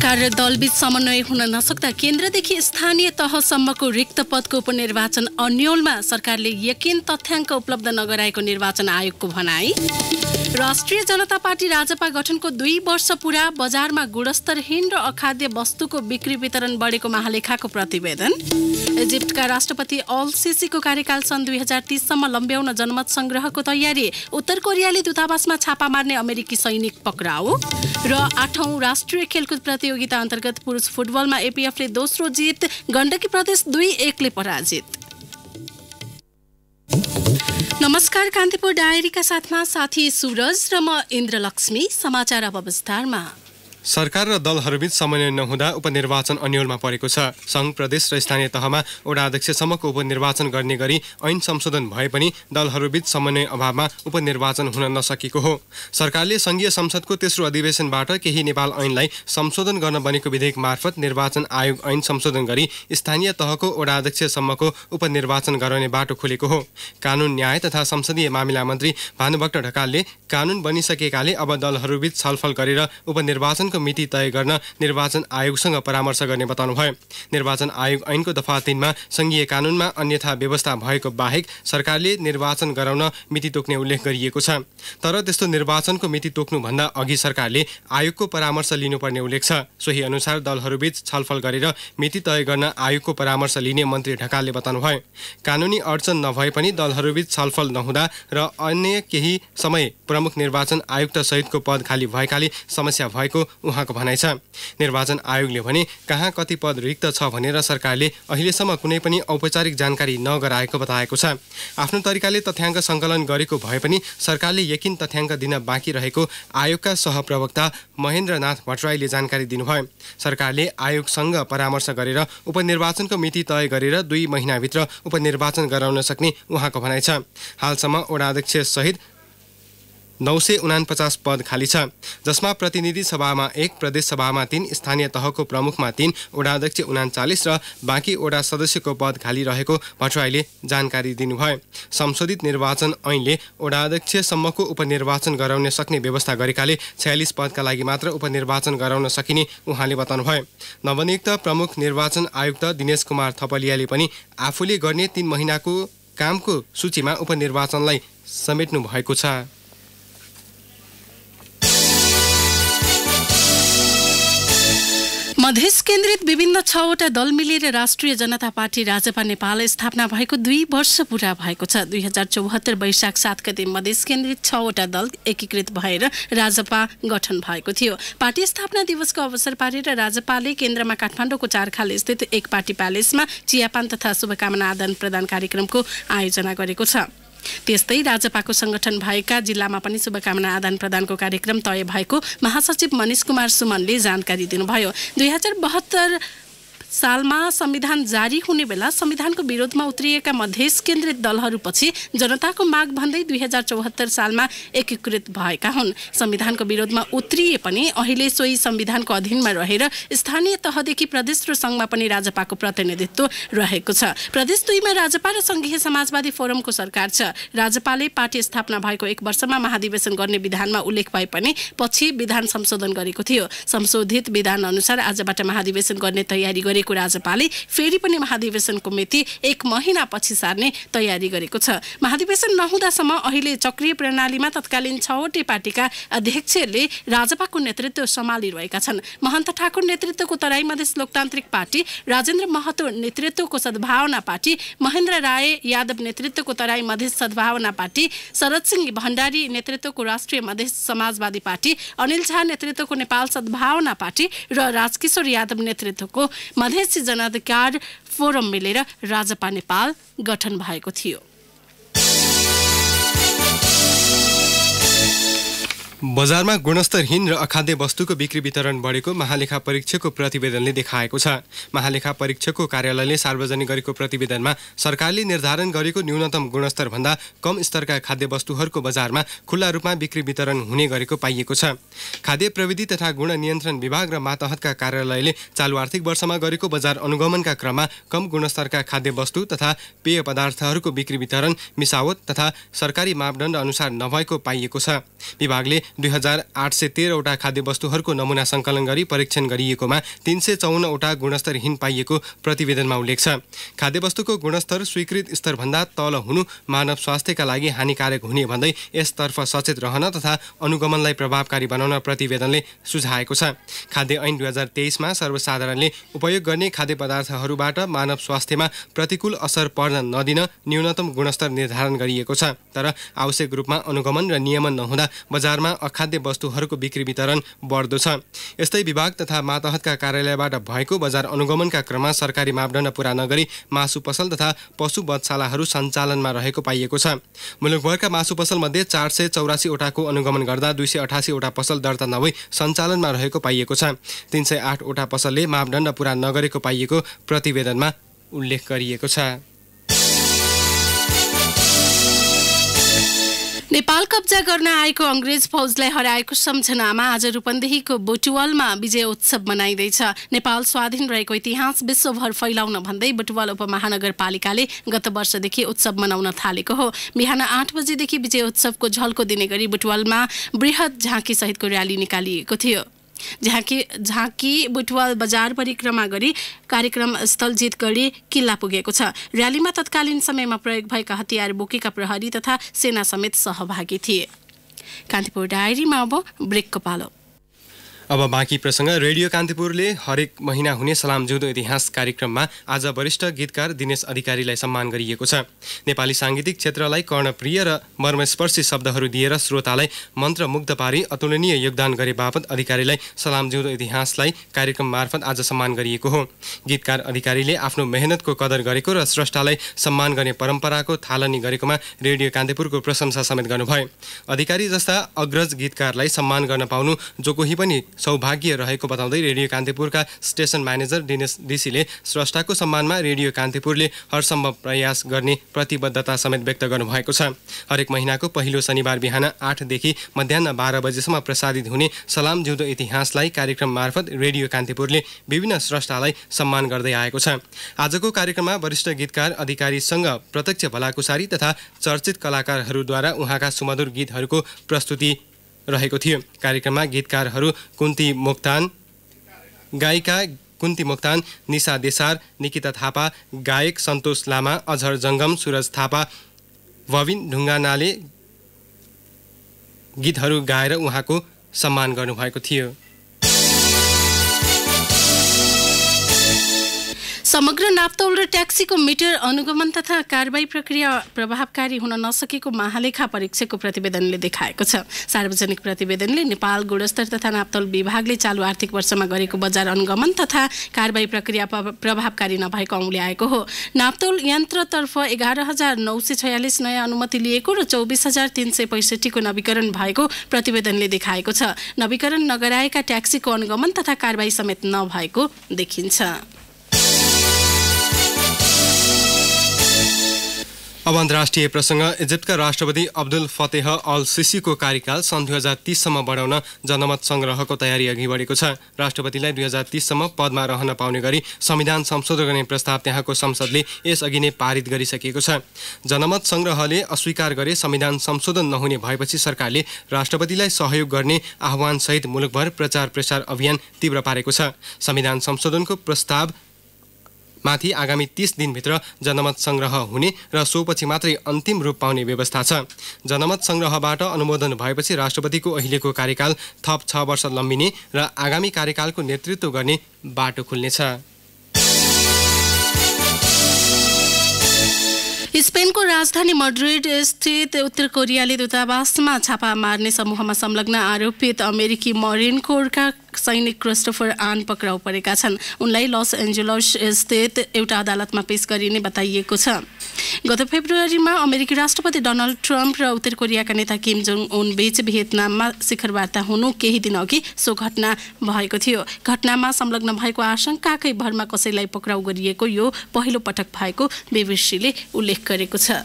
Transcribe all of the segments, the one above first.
सरकार दलबीच समन्वय हुन नसक्दा केन्द्रदेखि स्थानीय तहसम्मको रिक्त पदको उपनिर्वाचन अन्यलमा सरकारले यकिन तथ्याङ्क उपलब्ध नगराएको निर्वाचन आयोगको भनाई राष्ट्रिय जनता पार्टी राजपा गठनको दुई वर्ष पुरा बजारमा गुणस्तरहीन र अखाद्य वस्तुको बिक्री वितरण बढेको महालेखाको प्रतिवेदन इजिप्टका राष्ट्रपति अल सिसीको कार्यकाल सन् दुई हजार तिससम्म लम्ब्याउन जनमत सङ्ग्रहको तयारी उत्तर कोरियाली दूतावासमा छापा मार्ने अमेरिकी सैनिक पक्राउ र आठौं राष्ट्रिय खेलकुद प्रतियोगिता अन्तर्गत पुरुष फुटबलमा एपिएफले दोस्रो जित गण्डकी प्रदेश दुई एकले पराजित नमस्कार कान्तिपुर डायरीका साथमा साथी सुरज र म इन्द्रलक्ष्मी समाचार अब विस्तारमा सरकार र दलहरूबीच समन्वय नहुँदा उपनिर्वाचन अन्यलमा परेको छ सङ्घ प्रदेश र स्थानीय तहमा वडा अध्यक्षसम्मको उपनिर्वाचन गर्ने गरी ऐन संशोधन भए पनि दलहरूबीच समन्वय अभावमा उपनिर्वाचन हुन नसकेको हो सरकारले सङ्घीय संसदको तेस्रो अधिवेशनबाट केही नेपाल ऐनलाई संशोधन गर्न बनेको विधेयक मार्फत निर्वाचन आयोग ऐन संशोधन गरी स्थानीय तहको वडा अध्यक्षसम्मको उपनिर्वाचन गराउने बाटो खोलेको हो कानुन न्याय तथा संसदीय मामिला मन्त्री भानुभक्त ढकालले कानुन बनिसकेकाले अब दलहरूबीच छलफल गरेर उपनिर्वाचन निर्वाचनको मिति तय गर्न निर्वाचन आयोगसँग परामर्श गर्ने बताउनुभयो निर्वाचन आयोग ऐनको दफा तिनमा सङ्घीय कानुनमा अन्यथा व्यवस्था भएको बाहेक सरकारले निर्वाचन गराउन मिति तोक्ने उल्लेख गरिएको छ तर त्यस्तो निर्वाचनको मिति तोक्नुभन्दा अघि सरकारले आयोगको परामर्श लिनुपर्ने उल्लेख छ सोही अनुसार दलहरूबीच छलफल गरेर मिति तय गर्न आयोगको परामर्श लिने मन्त्री ढकालले बताउनुभयो कानुनी अडचन नभए पनि दलहरूबीच छलफल नहुँदा र अन्य केही समय प्रमुख निर्वाचन आयुक्त सहितको पद खाली भएकाले समस्या भएको उहाँको भनाइ छ निर्वाचन आयोगले भने कहाँ कति पद रिक्त छ भनेर सरकारले अहिलेसम्म कुनै पनि औपचारिक जानकारी नगराएको बताएको छ आफ्नो तरिकाले तथ्याङ्क सङ्कलन गरेको भए पनि सरकारले यकिन तथ्याङ्क दिन बाँकी रहेको आयोगका सहप्रवक्ता महेन्द्रनाथ भट्टराईले जानकारी दिनुभयो सरकारले आयोगसँग परामर्श गरेर उपनिर्वाचनको मिति तय गरेर दुई महिनाभित्र उपनिर्वाचन गराउन सक्ने उहाँको भनाइ छ हालसम्म सहित नौ सय उनापचास पद खाली छ जसमा प्रतिनिधि सभामा एक प्रदेश सभामा तीन स्थानीय तहको प्रमुखमा तीन वडाध्यक्ष उनाचालिस र बाँकी वडा सदस्यको पद खाली रहेको भट्टराईले जानकारी दिनुभयो संशोधित निर्वाचन ऐनले वडाध्यक्षसम्मको उपनिर्वाचन गराउन सक्ने व्यवस्था गरेकाले छयालिस पदका लागि मात्र उपनिर्वाचन गराउन सकिने उहाँले बताउनुभयो नवनियुक्त प्रमुख निर्वाचन आयुक्त दिनेश कुमार थपलियाले पनि आफूले गर्ने तीन महिनाको कामको सूचीमा उपनिर्वाचनलाई समेट्नु भएको छ मधेस केन्द्रित विभिन्न छवटा दल मिलेर राष्ट्रिय जनता पार्टी राजपा नेपाल स्थापना भएको दुई वर्ष पुरा भएको छ दुई हजार चौहत्तर वैशाख सात गते मधेस केन्द्रित छवटा दल एकीकृत भएर राजपा गठन भएको थियो पार्टी स्थापना दिवसको अवसर पारेर राजपाले केन्द्रमा काठमाडौँको चारखाल स्थित एक पार्टी प्यालेसमा चियापान तथा शुभकामना आदान प्रदान कार्यक्रमको आयोजना गरेको छ त्यस्तै राजपाको संगठन भएका जिल्लामा पनि शुभकामना आदान प्रदानको कार्यक्रम तय भएको महासचिव मनिष कुमार सुमनले जानकारी दिनुभयो दुई हजार बहत्तर सालमा संविधान जारी हुने बेला संविधानको विरोधमा उत्रिएका मधेस केन्द्रित दलहरूपछि जनताको माग भन्दै दुई हजार चौहत्तर सालमा एकीकृत भएका हुन् संविधानको विरोधमा उत्रिए पनि अहिले सोही संविधानको अधीनमा रहेर स्थानीय तहदेखि प्रदेश र सङ्घमा पनि राजपाको प्रतिनिधित्व रहेको छ प्रदेश दुईमा राजपा र सङ्घीय समाजवादी फोरमको सरकार छ राजपाले पार्टी स्थापना भएको एक वर्षमा महाधिवेशन गर्ने विधानमा उल्लेख भए पनि पछि विधान संशोधन गरेको थियो संशोधित विधान अनुसार आजबाट महाधिवेशन गर्ने तयारी गरे गरेको राजपाले फेरि पनि महाधिवेशनको मिति एक महिनापछि सार्ने तयारी गरेको छ महाधिवेशन नहुँदासम्म अहिले चक्रिय प्रणालीमा तत्कालीन छवटै पार्टीका अध्यक्षहरूले राजपाको नेतृत्व सम्हालिरहेका छन् महन्त ठाकुर नेतृत्वको तराई मधेस लोकतान्त्रिक पार्टी राजेन्द्र महतो नेतृत्वको सद्भावना पार्टी महेन्द्र राय यादव नेतृत्वको तराई मधेस सद्भावना पार्टी शरद सिंह भण्डारी नेतृत्वको राष्ट्रिय मधेस समाजवादी पार्टी अनिल झा नेतृत्वको नेपाल सद्भावना पार्टी र राजकिशोर यादव नेतृत्वको मधेसी जनाधिकार फोरम मिलेर राजपा नेपाल गठन भएको थियो बजारमा गुणस्तरहीन र अखाद्य वस्तुको बिक्री वितरण बढेको महालेखा परीक्षकको प्रतिवेदनले देखाएको छ महालेखा परीक्षकको कार्यालयले सार्वजनिक गरेको प्रतिवेदनमा सरकारले निर्धारण गरेको न्यूनतम गुणस्तरभन्दा कम स्तरका खाद्य वस्तुहरूको बजारमा खुल्ला रूपमा बिक्री वितरण हुने गरेको पाइएको छ खाद्य प्रविधि तथा गुण नियन्त्रण विभाग र मातहतका कार्यालयले चालु आर्थिक वर्षमा गरेको बजार अनुगमनका क्रममा कम गुणस्तरका खाद्य वस्तु तथा पेय पदार्थहरूको बिक्री वितरण मिसावत तथा सरकारी मापदण्ड अनुसार नभएको पाइएको छ विभागले दुई हजार आठ सय तेह्रवटा खाद्यवस्तुहरूको नमुना सङ्कलन गरी परीक्षण गरिएकोमा तिन सय चौन्नवटा गुणस्तरहीन पाइएको प्रतिवेदनमा उल्लेख छ खाद्य वस्तुको गुणस्तर स्वीकृत स्तरभन्दा तल हुनु मानव स्वास्थ्यका लागि हानिकारक हुने भन्दै यसतर्फ सचेत रहन तथा अनुगमनलाई प्रभावकारी बनाउन प्रतिवेदनले सुझाएको छ खाद्य ऐन दुई हजार तेइसमा सर्वसाधारणले उपयोग गर्ने खाद्य पदार्थहरूबाट मानव स्वास्थ्यमा प्रतिकूल असर पर्न नदिन न्यूनतम गुणस्तर निर्धारण गरिएको छ तर आवश्यक रूपमा अनुगमन र नियमन नहुँदा बजारमा अखाद्य वस्तुहरूको बिक्री वितरण बढ्दो छ यस्तै विभाग तथा मातहतका कार्यालयबाट भएको बजार अनुगमनका क्रममा सरकारी मापदण्ड पुरा नगरी मासु पसल तथा पशु वधशालाहरू सञ्चालनमा रहेको पाइएको छ मुलुकभरका मासु पसलमध्ये चार सय चौरासीवटाको अनुगमन गर्दा दुई सय अठासीवटा पसल दर्ता नभई सञ्चालनमा रहेको पाइएको छ तिन सय आठवटा पसलले मापदण्ड पुरा नगरेको पाइएको प्रतिवेदनमा उल्लेख गरिएको छ नेपाल कब्जा गर्न आएको अङ्ग्रेज फौजलाई हराएको सम्झनामा आज रूपन्देहीको बोटुवालमा विजय उत्सव मनाइँदैछ नेपाल स्वाधीन रहेको इतिहास विश्वभर फैलाउन भन्दै बोटुवाल उपमहानगरपालिकाले गत वर्षदेखि उत्सव मनाउन थालेको हो बिहान आठ बजेदेखि विजय उत्सवको झल्को दिने गरी बुटुवालमा वृहत झाँकीसहितको र्याली निकालिएको थियो झाँकी झाँकी बुटवाल बजार परिक्रमा गरी कार्यक्रम स्थल जित गरी किल्ला पुगेको छ र्यालीमा तत्कालीन समयमा प्रयोग भएका हतियार बोकेका प्रहरी तथा सेना समेत सहभागी थिए कान्तिपुर डायरीमा अब ब्रेकको पालो अब बाँकी प्रसङ्ग रेडियो कान्तिपुरले हरेक महिना हुने सलाम जुदो इतिहास कार्यक्रममा आज वरिष्ठ गीतकार दिनेश अधिकारीलाई सम्मान गरिएको छ नेपाली साङ्गीतिक क्षेत्रलाई कर्णप्रिय र मर्मस्पर्शी शब्दहरू दिएर श्रोतालाई मन्त्रमुग्ध पारी अतुलनीय योगदान गरे बापत अधिकारीलाई सलाम जिउँदो इतिहासलाई कार्यक्रम मार्फत आज सम्मान गरिएको हो गीतकार अधिकारीले आफ्नो मेहनतको कदर गरेको र स्रष्टालाई सम्मान गर्ने परम्पराको थालनी गरेकोमा रेडियो कान्तिपुरको प्रशंसा समेत गर्नुभयो अधिकारी जस्ता अग्रज गीतकारलाई सम्मान गर्न पाउनु जो कोही पनि सौभाग्य रहेको बताउँदै रेडियो कान्तिपुरका स्टेसन म्यानेजर दिनेश डिसीले स्रष्टाको सम्मानमा रेडियो कान्तिपुरले हरसम्भव प्रयास गर्ने प्रतिबद्धता समेत व्यक्त गर्नुभएको छ हरेक महिनाको पहिलो शनिबार बिहान आठदेखि मध्याह बाह्र बजीसम्म प्रसारित हुने सलाम जिउँदो इतिहासलाई कार्यक्रम मार्फत रेडियो कान्तिपुरले विभिन्न स्रष्टालाई सम्मान गर्दै आएको छ आजको कार्यक्रममा वरिष्ठ गीतकार अधिकारीसँग प्रत्यक्ष भलाकुसारी तथा चर्चित कलाकारहरूद्वारा उहाँका सुमधुर गीतहरूको प्रस्तुति रहेको थियो कार्यक्रममा गीतकारहरू कुन्ती मोक्तान गायिका कुन्ती मोक्तान निशा देसार निकिता थापा गायक सन्तोष लामा अझर जङ्गम सुरज थापा भविन ढुङ्गानाले गीतहरू गाएर उहाँको सम्मान गर्नुभएको थियो समग्र नाप्तौल र ट्याक्सीको मिटर अनुगमन तथा कारवाही प्रक्रिया प्रभावकारी हुन नसकेको महालेखा परीक्षकको प्रतिवेदनले देखाएको छ सार्वजनिक प्रतिवेदनले नेपाल गुणस्तर तथा नाप्तौल विभागले चालु आर्थिक वर्षमा गरेको बजार अनुगमन तथा कारवाही प्रक्रिया प्रभावकारी नभएको औँले आएको हो नाप्तौल यन्त्रतर्फ एघार हजार नौ सय छयालिस नयाँ अनुमति लिएको र चौबिस हजार तिन सय पैँसठीको नवीकरण भएको प्रतिवेदनले देखाएको छ नवीकरण नगराएका ट्याक्सीको अनुगमन तथा कारवाही समेत नभएको देखिन्छ अब अन्तर्राष्ट्रिय प्रसङ्ग इजिप्टका राष्ट्रपति अब्दुल फतेह अल सिसीको कार्यकाल सन् दुई हजार तिससम्म बढाउन जनमत सङ्ग्रहको तयारी अघि बढेको छ राष्ट्रपतिलाई दुई हजार तिससम्म पदमा रहन पाउने गरी संविधान संशोधन गर्ने प्रस्ताव त्यहाँको संसदले यसअघि नै पारित गरिसकेको छ जनमत सङ्ग्रहले अस्वीकार गरे संविधान संशोधन नहुने भएपछि सरकारले राष्ट्रपतिलाई सहयोग गर्ने आह्वानसहित मुलुकभर प्रचार प्रसार अभियान तीव्र पारेको छ संविधान संशोधनको प्रस्ताव माथि आगामी तिस दिनभित्र जनमत सङ्ग्रह हुने र सोपछि मात्रै अन्तिम रूप पाउने व्यवस्था छ जनमत सङ्ग्रहबाट अनुमोदन भएपछि राष्ट्रपतिको अहिलेको कार्यकाल थप छ वर्ष लम्बिने र आगामी कार्यकालको नेतृत्व गर्ने बाटो खुल्नेछ स्पेनको राजधानी मड्रिड स्थित उत्तर कोरियाली दूतावासमा छापा मार्ने समूहमा संलग्न आरोपित अमेरिकी मरिन कोरका सैनिक क्रिस्टोफर आन पक्राउ परेका छन् उनलाई लस एन्जलस स्थित एउटा अदालतमा पेश गरिने बताइएको छ गत फेब्रुअरीमा अमेरिकी राष्ट्रपति डोनाल्ड ट्रम्प र उत्तर कोरियाका नेता किम जोङ उन बीच भियतनाममा शिखर वार्ता हुनु केही दिनअघि सो घटना भएको थियो घटनामा संलग्न भएको आशंकाकै भरमा कसैलाई पक्राउ गरिएको यो पहिलो पटक भएको बिबिसीले उल्लेख गरेको छ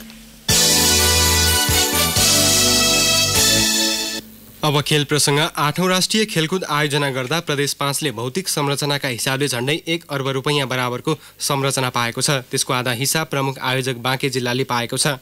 अब खेल प्रसङ्ग आठौँ राष्ट्रिय खेलकुद आयोजना गर्दा प्रदेश पाँचले भौतिक संरचनाका हिसाबले झन्डै एक अर्ब रुपैयाँ बराबरको संरचना पाएको छ त्यसको आधा हिस्सा प्रमुख आयोजक बाँके जिल्लाले पाएको छ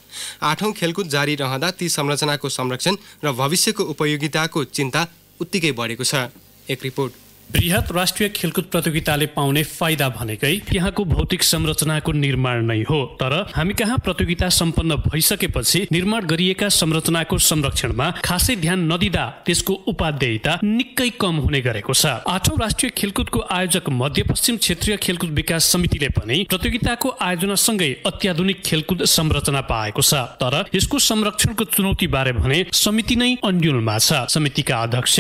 आठौँ खेलकुद जारी रहँदा ती संरचनाको संरक्षण र भविष्यको उपयोगिताको चिन्ता उत्तिकै बढेको छ एक रिपोर्ट बृहत राष्ट्रिय खेलकुद प्रतियोगिताले पाउने फाइदा भनेकै यहाँको भौतिक संरचनाको निर्माण नै हो तर हामी कहाँ प्रतियोगिता सम्पन्न भइसकेपछि निर्माण गरिएका संरचनाको संरक्षणमा खासै ध्यान नदिँदा त्यसको उपाध्ययता निकै कम हुने गरेको छ आठौँ राष्ट्रिय खेलकुदको आयोजक मध्यपश्चिम क्षेत्रीय खेलकुद विकास समितिले पनि प्रतियोगिताको आयोजनासँगै अत्याधुनिक खेलकुद संरचना पाएको छ तर यसको संरक्षणको चुनौती बारे भने समिति नै अन्डुलमा छ समितिका अध्यक्ष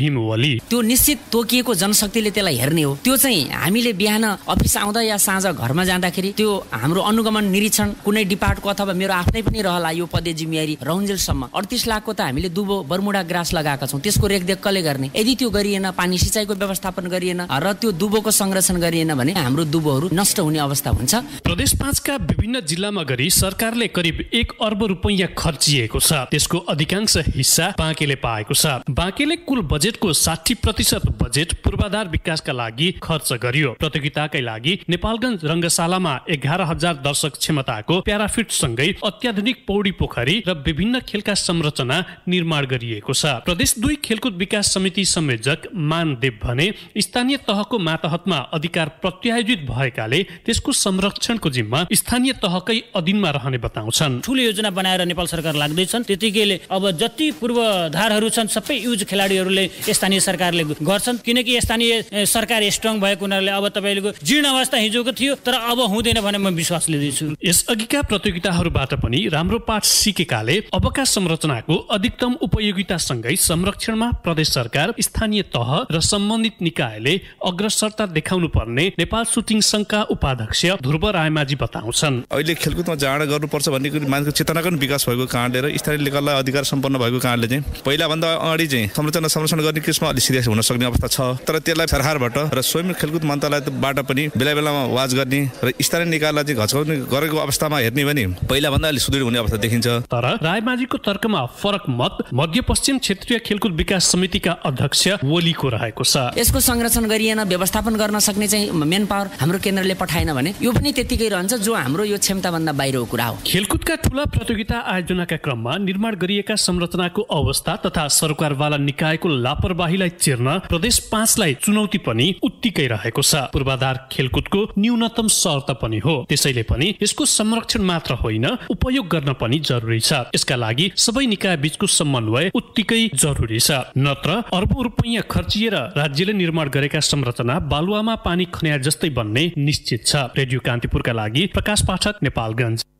भीम ओली त्यो निश्चित तोकिएको अहिलेको जनशक्तिले त्यसलाई हेर्ने हो त्यो चाहिँ हामीले बिहान अफिस आउँदा या साँझ घरमा जाँदाखेरि त्यो हाम्रो अनुगमन निरीक्षण कुनै डिपार्टको अथवा मेरो आफ्नै पनि रहला यो पदे जिम्मेवारी रौन्जेलसम्म अडतिस लाखको त हामीले दुबो बर्मुडा ग्रास लगाएका छौँ त्यसको रेखदेख कसले गर्ने यदि त्यो गरिएन पानी सिँचाइको व्यवस्थापन गरिएन र त्यो दुबोको संरक्षण गरिएन भने हाम्रो दुबोहरू नष्ट हुने अवस्था हुन्छ प्रदेश पाँचका विभिन्न जिल्लामा गरी सरकारले करिब एक अर्ब रुपैयाँ खर्चिएको छ त्यसको अधिकांश हिस्सा बाँकेले पाएको छ बाँकेले कुल बजेटको साठी प्रतिशत बजेट पूर्वाधार विकासका लागि खर्च गरियो प्रतियोगिताकै लागि नेपालगञ्ज रङ्गशालामा एघार हजार दर्शक क्षमताको प्याराफिट सँगै अत्याधुनिक पौडी पोखरी र विभिन्न खेलका संरचना निर्माण गरिएको छ प्रदेश दुई खेलकुद विकास समिति संयोजक मानदेव भने स्थानीय तहको मातहतमा अधिकार प्रत्यायोजित भएकाले त्यसको संरक्षणको जिम्मा स्थानीय तहकै अधीनमा रहने बताउँछन् ठुलो योजना बनाएर नेपाल सरकार लाग्दैछन् त्यतिकैले अब जति पूर्वधारहरू छन् सबै युज खेलाडीहरूले स्थानीय सरकारले गर्छन् किनकि कि स्थानीय सरकार स्ट्रङ भएको हुनाले अब तपाईँको जीर्ण अवस्था हिजोको थियो तर अब हुँदैन भने म विश्वास लिँदैछु अघिका प्रतियोगिताहरूबाट पनि राम्रो पाठ सिकेकाले अबका संरचनाको अधिकतम उपयोगिता सँगै संरक्षणमा प्रदेश सरकार स्थानीय तह र सम्बन्धित निकायले अग्रसरता देखाउनु पर्ने नेपाल सुटिङ संघका उपाध्यक्ष ध्रुव रायमाझी बताउँछन् अहिले खेलकुदमा जाँड गर्नुपर्छ भन्ने कुरो मान्छेको चेतनाको विकास भएको कारणले र स्थानीय लेखललाई अधिकार सम्पन्न भएको कारणले चाहिँ पहिलाभन्दा अगाडि चाहिँ संरचना संरक्षण गर्ने केसमा अलिक सिरियस हुन सक्ने अवस्था छ तर त्यसलाई सरकारबाट र स्वयं खेलकुद मन्त्रालयबाट पनि बेला बेलामा वाच गर्ने र स्थानीय निकायलाई चाहिँ घचाउने गरेको अवस्थामा हेर्ने भने भन्दा अलिक सुदृढ हुने अवस्था देखिन्छ तर रायमाझीको तर्कमा फरक मत मध्य पश्चिम क्षेत्रीय खेलकुद विकास समितिका अध्यक्ष ओलीको रहेको छ यसको संरक्षण गरिएन व्यवस्थापन गर्न सक्ने चाहिँ मेन पावर हाम्रो केन्द्रले पठाएन भने यो पनि त्यतिकै रहन्छ जो हाम्रो यो क्षमताभन्दा बाहिरको कुरा हो खेलकुदका ठुला प्रतियोगिता आयोजनाका क्रममा निर्माण गरिएका संरचनाको अवस्था तथा सरकारवाला निकायको लापरवाहीलाई चिर्न प्रदेश पाँच साँचलाई चुनौती पनि उत्तिकै रहेको छ पूर्वाधार खेलकुदको न्यूनतम शर्त पनि हो त्यसैले पनि यसको संरक्षण मात्र होइन उपयोग गर्न पनि जरुरी छ यसका लागि सबै निकाय बीचको समन्वय उत्तिकै जरुरी छ नत्र अर्बौँ रुपियाँ खर्चिएर राज्यले निर्माण गरेका संरचना बालुवामा पानी खन्या जस्तै बन्ने निश्चित छ रेडियो कान्तिपुरका लागि प्रकाश पाठक नेपालगञ्ज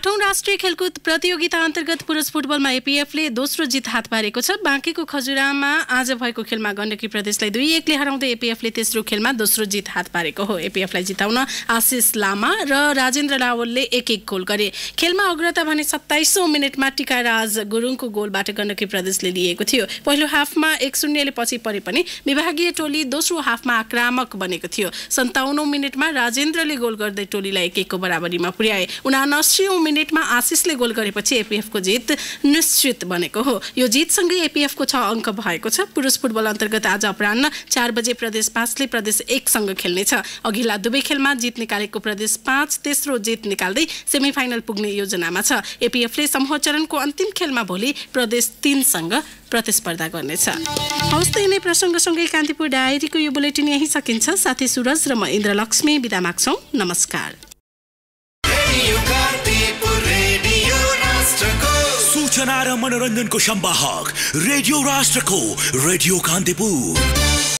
आठौं राष्ट्रिय खेलकुद प्रतियोगिता अन्तर्गत पुरुष फुटबलमा एपिएफले दोस्रो जित हात पारेको छ बाँकीको खजुरामा आज भएको खेलमा गण्डकी प्रदेशलाई दुई एकले हराउँदै एपिएफले तेस्रो खेलमा दोस्रो जित हात पारेको हो एपिएफलाई जिताउन आशिष लामा र राजेन्द्र रावलले एक एक गोल गरे खेलमा अग्रता भने सत्ताइसौँ मिनटमा टिका राज गुरुङको गोलबाट गण्डकी प्रदेशले लिएको थियो पहिलो हाफमा एक शून्यले पछि परे पनि विभागीय टोली दोस्रो हाफमा आक्रामक बनेको थियो सन्ताउन्नौ मिनटमा राजेन्द्रले गोल गर्दै टोलीलाई एक एकको बराबरीमा पुर्याए उनासी मिनटमा आशिषले गोल गरेपछि एपिएफको जित निश्चित बनेको हो यो जितसँगै एपिएफको छ अङ्क भएको छ पुरुष फुटबल अन्तर्गत आज अपरान्न चार बजे प्रदेश पाँचले प्रदेश एकसँग खेल्नेछ अघिल्ला दुवै खेलमा जित निकालेको प्रदेश पाँच तेस्रो जित निकाल्दै सेमिफाइनल पुग्ने योजनामा छ एपिएफले समूह चरणको अन्तिम खेलमा भोलि प्रदेश तिनसँग प्रतिस्पर्धा गर्नेछ हौस् त यिनै प्रसङ्गसँगै कान्तिपुर डायरीको यो बुलेटिन यहीँ सकिन्छ साथी सुरज र म इन्द्रलक्ष्मी बिदा माग्छौँ नमस्कार सुना रहा मनोरंजन को शंबाहक रेडियो राष्ट्र को रेडियो कांतिपुर